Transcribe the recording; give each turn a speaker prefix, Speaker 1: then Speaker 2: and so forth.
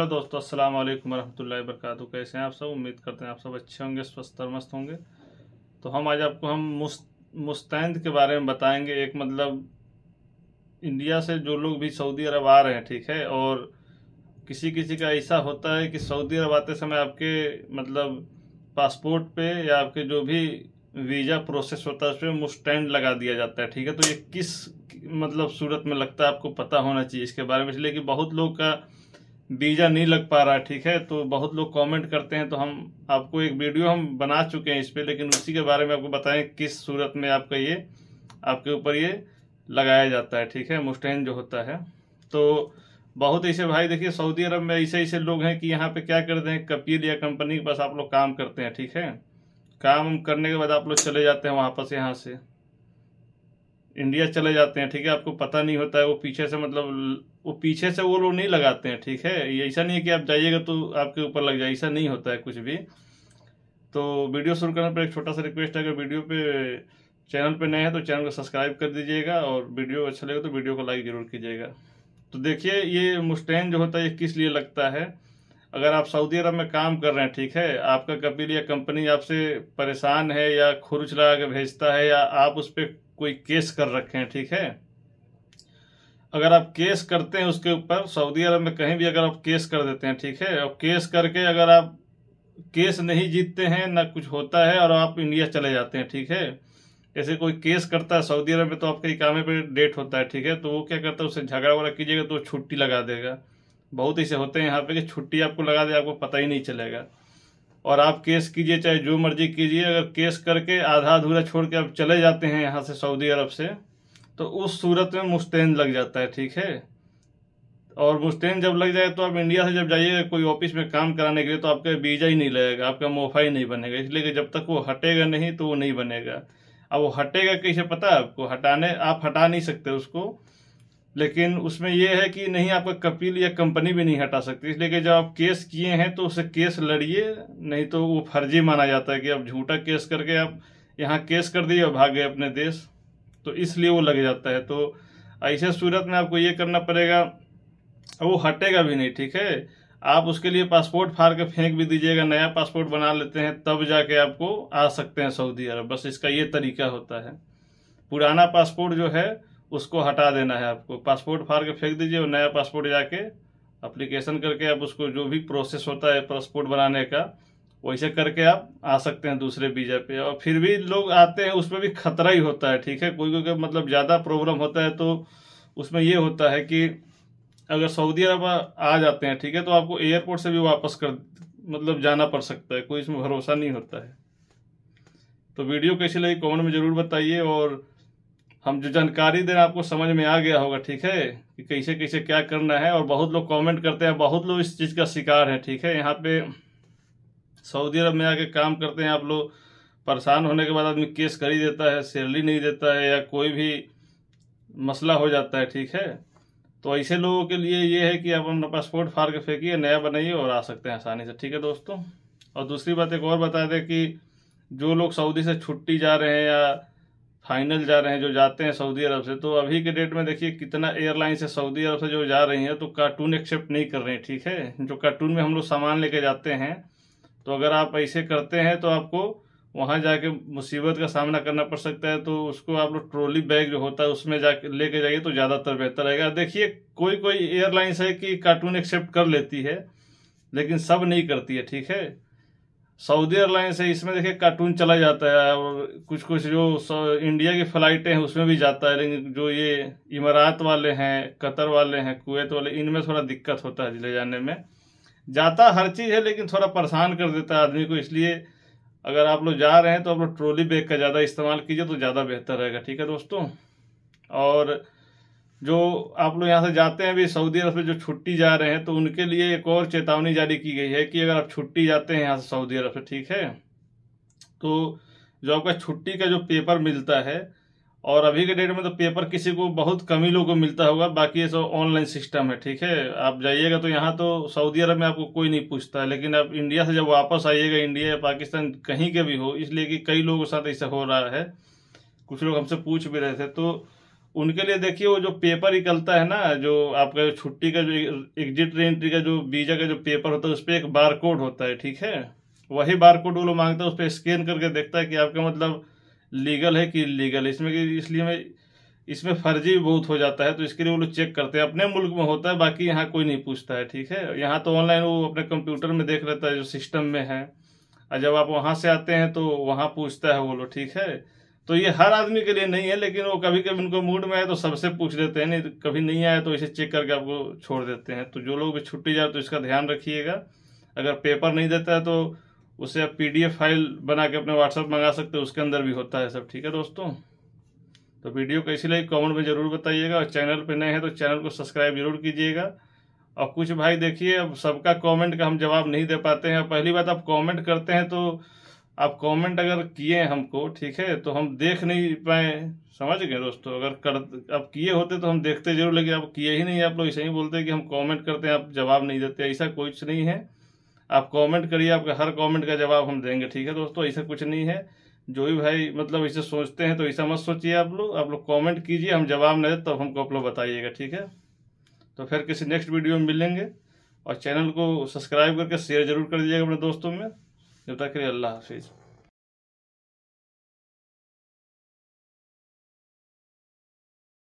Speaker 1: hello दोस्तों अस्सलाम वालेकुम वरहमतुल्लाहि वबरकातुहू कैसे हैं आप सब उम्मीद करते हैं आप सब अच्छे होंगे स्वस्थ और मस्त होंगे तो हम आज आपको हम मुस्त मुस्तैद के बारे में बताएंगे एक मतलब इंडिया से जो लोग भी सऊदी अरब आ रहे हैं ठीक है और किसी किसी का ऐसा होता है कि सऊदी अरब आते समय आपके मतलब पासपोर्ट पे या आपके जो भी वीज़ा प्रोसेस होता है उस पर मुस्टैंड लगा दिया जाता है ठीक है तो ये किस मतलब सूरत में लगता है आपको पता होना चाहिए इसके बारे में इसलिए कि बहुत लोग का बीजा नहीं लग पा रहा ठीक है तो बहुत लोग कमेंट करते हैं तो हम आपको एक वीडियो हम बना चुके हैं इस पर लेकिन उसी के बारे में आपको बताएं किस सूरत में आपका ये आपके ऊपर ये लगाया जाता है ठीक है मुस्टैन जो होता है तो बहुत ऐसे भाई देखिए सऊदी अरब में ऐसे ऐसे लोग हैं कि यहाँ पर क्या करते हैं कपील या कंपनी के पास आप लोग काम करते हैं ठीक है काम करने के बाद आप लोग चले जाते हैं वहाँ पर यहाँ से इंडिया चले जाते हैं ठीक है आपको पता नहीं होता है वो पीछे से मतलब वो पीछे से वो लोग नहीं लगाते हैं ठीक है ऐसा नहीं है कि आप जाइएगा तो आपके ऊपर लग जाए ऐसा नहीं होता है कुछ भी तो वीडियो शुरू करने पर एक छोटा सा रिक्वेस्ट है अगर वीडियो पे चैनल पे नए हैं तो चैनल को सब्सक्राइब कर दीजिएगा और वीडियो अच्छा लगे तो वीडियो को लाइक ज़रूर कीजिएगा तो देखिए ये मुस्टैन जो होता है ये किस लिए लगता है अगर आप सऊदी अरब में काम कर रहे हैं ठीक है आपका कपिल या कंपनी आपसे परेशान है या खुरुच लगा के भेजता है या आप उस पर कोई केस कर रखे हैं ठीक है अगर आप केस करते हैं उसके ऊपर सऊदी अरब में कहीं भी अगर आप केस कर देते हैं ठीक है और केस करके अगर आप केस नहीं जीतते हैं ना कुछ होता है और आप इंडिया चले जाते हैं ठीक है ऐसे कोई केस करता है सऊदी अरब में तो आपके इकामे पे डेट होता है ठीक है तो वो क्या करता है उसे झगड़ा वगैरह कीजिएगा तो छुट्टी लगा देगा बहुत ऐसे होते हैं यहाँ पे कि छुट्टी आपको लगा दे आपको पता ही नहीं चलेगा और आप केस कीजिए चाहे जो मर्जी कीजिए अगर केस करके आधा अधूरा छोड़ के आप चले जाते हैं यहाँ से सऊदी अरब से तो उस सूरत में मुस्तैन लग जाता है ठीक है और मुस्तैन जब लग जाए तो आप इंडिया से जब जाइएगा कोई ऑफिस में काम कराने के लिए तो आपका वीज़ा ही नहीं लगेगा आपका मोफा ही नहीं बनेगा इसलिए कि जब तक वो हटेगा नहीं तो वो नहीं बनेगा अब वो हटेगा कैसे पता है आपको हटाने आप हटा नहीं सकते उसको लेकिन उसमें यह है कि नहीं आपका कपिल या कंपनी भी नहीं हटा सकती इसलिए कि जब आप केस किए हैं तो उसे केस लड़िए नहीं तो वो फर्जी माना जाता है कि आप झूठा केस करके आप यहाँ केस कर दिए और भाग गए अपने देश तो इसलिए वो लग जाता है तो ऐसे सूरत में आपको ये करना पड़ेगा वो हटेगा भी नहीं ठीक है आप उसके लिए पासपोर्ट फाड़ के फेंक भी दीजिएगा नया पासपोर्ट बना लेते हैं तब जाके आपको आ सकते हैं सऊदी अरब बस इसका ये तरीका होता है पुराना पासपोर्ट जो है उसको हटा देना है आपको पासपोर्ट फाड़ के फेंक दीजिए और नया पासपोर्ट जाके अप्लीकेशन करके आप उसको जो भी प्रोसेस होता है पासपोर्ट बनाने का वैसे करके आप आ सकते हैं दूसरे वीज़ा पे और फिर भी लोग आते हैं उसमें भी खतरा ही होता है ठीक है कोई कोई मतलब ज़्यादा प्रॉब्लम होता है तो उसमें ये होता है कि अगर सऊदी अरब आ जाते हैं ठीक है तो आपको एयरपोर्ट से भी वापस कर मतलब जाना पड़ सकता है कोई इसमें भरोसा नहीं होता है तो वीडियो कैसी लगी कमेंट में ज़रूर बताइए और हम जो जानकारी दे रहे हैं आपको समझ में आ गया होगा ठीक है कि कैसे कैसे क्या करना है और बहुत लोग कमेंट करते हैं बहुत लोग इस चीज़ का शिकार है ठीक है यहाँ पे सऊदी अरब में आके काम करते हैं आप लोग परेशान होने के बाद आदमी केस कर ही देता है सैलरी नहीं देता है या कोई भी मसला हो जाता है ठीक है तो ऐसे लोगों के लिए ये है कि आप अपना पासपोर्ट फाड़ के फेंकिए नया बनाइए और आ सकते हैं आसानी से ठीक है दोस्तों और दूसरी बात एक और बता दें कि जो लोग सऊदी से छुट्टी जा रहे हैं या फाइनल जा रहे हैं जो जाते हैं सऊदी अरब से तो अभी के डेट में देखिए कितना एयरलाइन से सऊदी अरब से जो जा रही हैं तो कार्टून एक्सेप्ट नहीं कर रहे हैं ठीक है जो कार्टून में हम लोग सामान लेके जाते हैं तो अगर आप ऐसे करते हैं तो आपको वहाँ जाके मुसीबत का सामना करना पड़ सकता है तो उसको आप लोग ट्रोली बैग जो होता है उसमें जा लेके जाइए तो ज़्यादातर बेहतर रहेगा देखिए कोई कोई एयरलाइंस है कि कार्टून एक्सेप्ट कर लेती है लेकिन सब नहीं करती है ठीक है सऊदी एयरलाइन से इसमें देखिए कार्टून चला जाता है और कुछ कुछ जो इंडिया की फ्लाइटें हैं उसमें भी जाता है लेकिन जो ये इमारात वाले हैं कतर वाले हैं कुवैत वाले इनमें थोड़ा दिक्कत होता है ले जाने में जाता हर चीज़ है लेकिन थोड़ा परेशान कर देता है आदमी को इसलिए अगर आप लोग जा रहे हैं तो आप लोग ट्रोली बैग का ज़्यादा इस्तेमाल कीजिए तो ज़्यादा बेहतर रहेगा ठीक है दोस्तों और जो आप लोग यहाँ से जाते हैं भी सऊदी अरब से जो छुट्टी जा रहे हैं तो उनके लिए एक और चेतावनी जारी की गई है कि अगर आप छुट्टी जाते हैं यहाँ से सऊदी अरब से ठीक है तो जो आपका छुट्टी का जो पेपर मिलता है और अभी के डेट में तो पेपर किसी को बहुत कम ही लोगों को मिलता होगा बाकी ये सब ऑनलाइन सिस्टम है ठीक है आप जाइएगा तो यहाँ तो सऊदी अरब में आपको कोई नहीं पूछता है लेकिन आप इंडिया से जब वापस आइएगा इंडिया या पाकिस्तान कहीं के भी हो इसलिए कि कई लोगों के साथ ऐसा हो रहा है कुछ लोग हमसे पूछ भी रहे थे तो उनके लिए देखिए वो जो पेपर निकलता है ना जो आपका जो छुट्टी का जो एग्जिट एंट्री का जो वीजा का जो पेपर होता है उस पर एक बार कोड होता है ठीक है वही बार कोड वो लोग मांगता है उस पर स्कैन करके देखता है कि आपका मतलब लीगल है कि लीगल है इसमें इसलिए मैं इसमें फर्जी भी बहुत हो जाता है तो इसके लिए वो लोग चेक करते हैं अपने मुल्क में होता है बाकी यहाँ कोई नहीं पूछता है ठीक है यहाँ तो ऑनलाइन वो अपने कंप्यूटर में देख लेता है जो सिस्टम में है और जब आप वहाँ से आते हैं तो वहाँ पूछता है वो लोग ठीक है तो ये हर आदमी के लिए नहीं है लेकिन वो कभी कभी उनको मूड में आए तो सबसे पूछ लेते हैं नहीं कभी नहीं आए तो इसे चेक करके आपको छोड़ देते हैं तो जो लोग भी छुट्टी जाए तो इसका ध्यान रखिएगा अगर पेपर नहीं देता है तो उसे आप पी फाइल बना के अपने व्हाट्सएप मंगा सकते हो उसके अंदर भी होता है सब ठीक है दोस्तों तो वीडियो कैसी लगी कमेंट में ज़रूर बताइएगा और चैनल पर नए हैं तो चैनल को सब्सक्राइब जरूर कीजिएगा और कुछ भाई देखिए अब सबका कमेंट का हम जवाब नहीं दे पाते हैं पहली बात आप कमेंट करते हैं तो आप कमेंट अगर किए हमको ठीक है तो हम देख नहीं पाए समझ गए दोस्तों अगर कर आप किए होते तो हम देखते जरूर लेकिन आप किए ही नहीं आप लोग ऐसे ही बोलते हैं कि हम कमेंट करते हैं आप जवाब नहीं देते ऐसा कुछ नहीं है आप कमेंट करिए आपका हर कमेंट का जवाब हम देंगे ठीक है दोस्तों ऐसा कुछ नहीं है जो भी भाई मतलब ऐसे सोचते हैं तो ऐसा मत सोचिए आप लोग आप लोग कॉमेंट कीजिए हम जवाब नहीं देते तब तो हमको आप लोग बताइएगा ठीक है तो फिर किसी नेक्स्ट वीडियो में मिलेंगे और चैनल को सब्सक्राइब करके शेयर जरूर कर दीजिएगा अपने दोस्तों में yo te el lado, la...